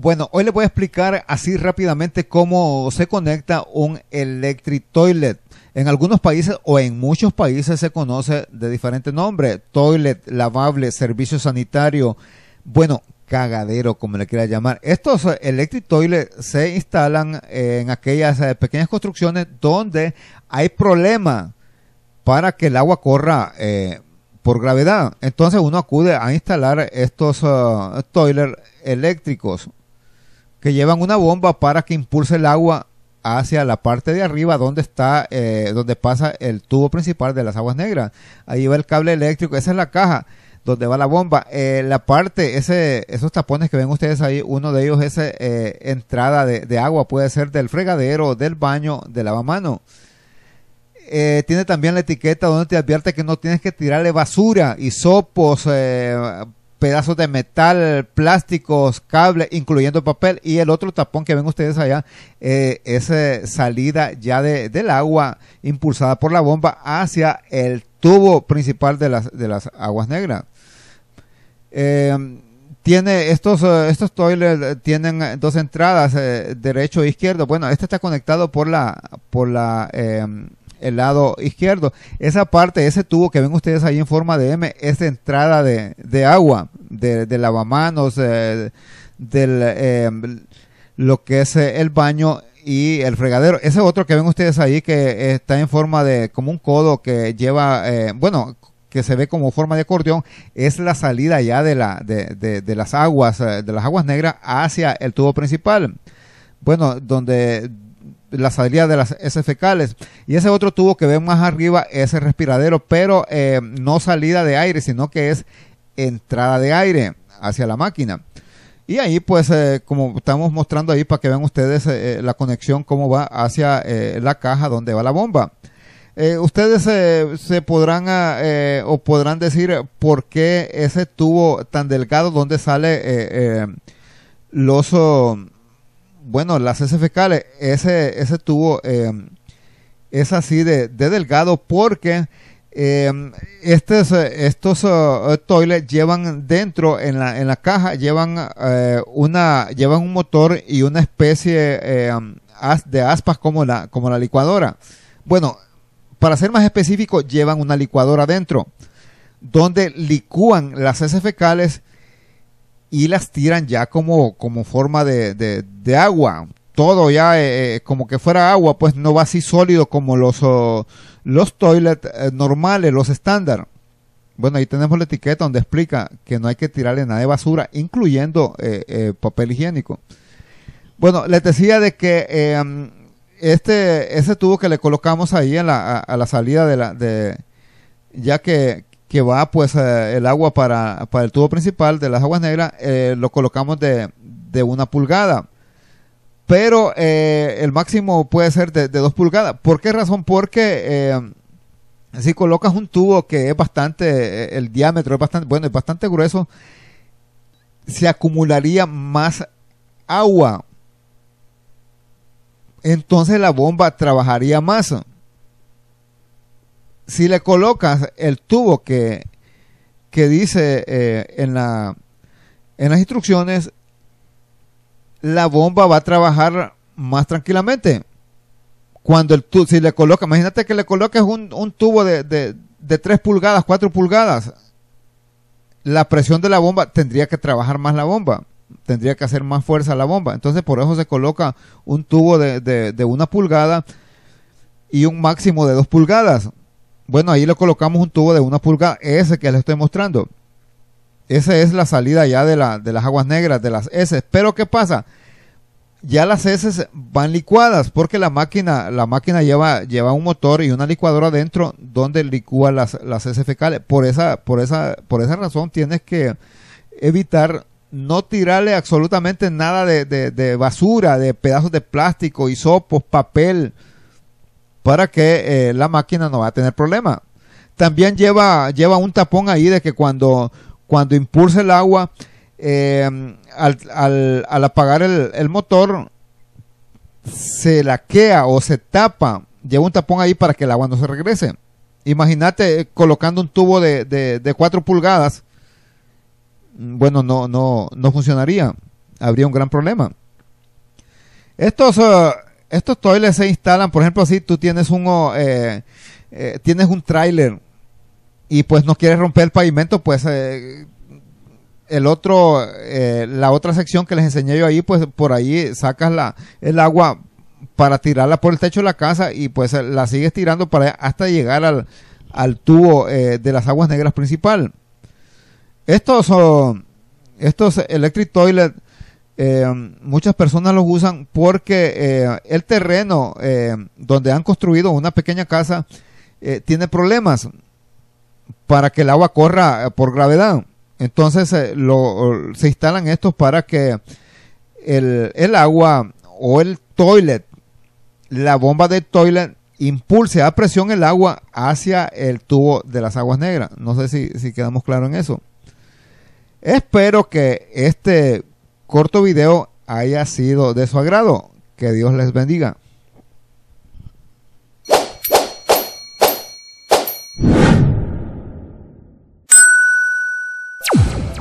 Bueno, hoy les voy a explicar así rápidamente cómo se conecta un electric toilet. En algunos países o en muchos países se conoce de diferentes nombres. Toilet, lavable, servicio sanitario. Bueno, cagadero, como le quiera llamar. Estos electric toilets se instalan en aquellas eh, pequeñas construcciones donde hay problema para que el agua corra eh, por gravedad. Entonces uno acude a instalar estos ah, toilets eléctricos que llevan una bomba para que impulse el agua hacia la parte de arriba donde está eh, donde pasa el tubo principal de las aguas negras ahí va el cable eléctrico esa es la caja donde va la bomba eh, la parte ese esos tapones que ven ustedes ahí uno de ellos es eh, entrada de, agua puede ser del fregadero del baño del lavamano tiene también la etiqueta donde te advierte que no tienes que tirarle basura y sopos pedazos de metal, plásticos, cables, incluyendo papel. Y el otro tapón que ven ustedes allá eh, es eh, salida ya de, del agua impulsada por la bomba hacia el tubo principal de las, de las aguas negras. Eh, tiene estos, eh, estos toilets eh, tienen eh, dos entradas, derecho e izquierdo. Bueno, este está conectado por la, por la, em, el lado izquierdo. Esa parte, ese tubo que ven ustedes ahí en forma de M, es entrada de, agua, de, lavamanos, del, em, lo que es el baño y el fregadero. Ese otro que ven ustedes ahí que está en forma de como un codo que lleva, bueno, que se ve como forma de acordeón es la salida ya de, la, de, las aguas eh, de las aguas negras hacia el tubo principal bueno donde la salida de las heces fecales y ese otro tubo que ven más arriba es el respiradero pero eh, no salida de aire sino que es entrada de aire hacia la máquina y ahí pues eh, como estamos mostrando ahí para que vean ustedes la conexión cómo va hacia la caja donde va la bomba eh, ustedes eh, se podrán eh, o podrán decir por qué ese tubo tan delgado donde sale los bueno las heces ese ese tubo es así de, delgado porque estos estos llevan dentro en la caja llevan una llevan un motor y una especie de aspas como la como la licuadora bueno para ser más específico, llevan una licuadora adentro, donde licúan las heces fecales y las tiran ya como, como forma de, agua. Todo ya eh, eh, como que fuera agua, pues no va así sólido como los, los toilet eh, normales, los estándar. Bueno, ahí tenemos la etiqueta donde explica que no hay que tirarle nada de basura, incluyendo papel higiénico. Bueno, les decía de que este, ese tubo que le colocamos ahí a, la salida de la, de, ya que, que va pues eh, el agua para, el tubo principal de las aguas negras, eh, lo colocamos de, de, una pulgada. Pero eh, el máximo puede ser de, de, dos pulgadas. ¿Por qué razón? Porque si colocas un tubo que es bastante, el diámetro es bastante, bueno, es bastante grueso, se acumularía más agua entonces la bomba trabajaría más. Si le colocas el tubo que, que dice eh, en, la, en las instrucciones, la bomba va a trabajar más tranquilamente. Cuando el tubo, si le colocas, imagínate que le coloques un, tubo de, de, de 3 pulgadas, 4 pulgadas, la presión de la bomba tendría que trabajar más la bomba tendría que hacer más fuerza la bomba. Entonces por eso se coloca un tubo de, una pulgada y un máximo de dos pulgadas. Bueno, ahí le colocamos un tubo de una pulgada, ese que les estoy mostrando. Esa es la salida ya de, la, de las aguas negras, de las S. Pero ¿qué pasa? Ya las S van licuadas porque la máquina, la máquina lleva, lleva un motor y una licuadora adentro donde licúa las, las heces fecales. Por esa, por, esa, por esa razón tienes que evitar no tirarle absolutamente nada de, basura, de pedazos de plástico, hisopos, papel, para que eh, la máquina no va a tener problema. También lleva, lleva un tapón ahí de que cuando, cuando impulse el agua, eh, al, al, al, apagar el, motor, se laquea o se tapa, lleva un tapón ahí para que el agua no se regrese. Imagínate eh, colocando un tubo de, de, de 4 pulgadas Mm, bueno, no, no, no funcionaría. Habría un gran problema. Estos, eh, estos toilets se instalan, por ejemplo, si tú tienes un, eh, eh, tienes un tráiler y pues no quieres romper el pavimento, pues el otro, la otra sección que les enseñé yo ahí, pues por ahí sacas la, el agua para tirarla por el techo de la casa y pues la sigues tirando para hasta llegar al, al tubo de las aguas negras principal. Estos son, oh, estos electric toilets, eh, muchas personas los usan porque eh, el terreno eh, donde han construido una pequeña casa tiene problemas para que el agua corra por gravedad. Entonces se instalan estos para que el, agua o el toilet, la bomba de toilet impulse a presión el agua hacia el tubo de las aguas negras. No sé si, si quedamos claros en eso. Espero que este corto video haya sido de su agrado. Que Dios les bendiga.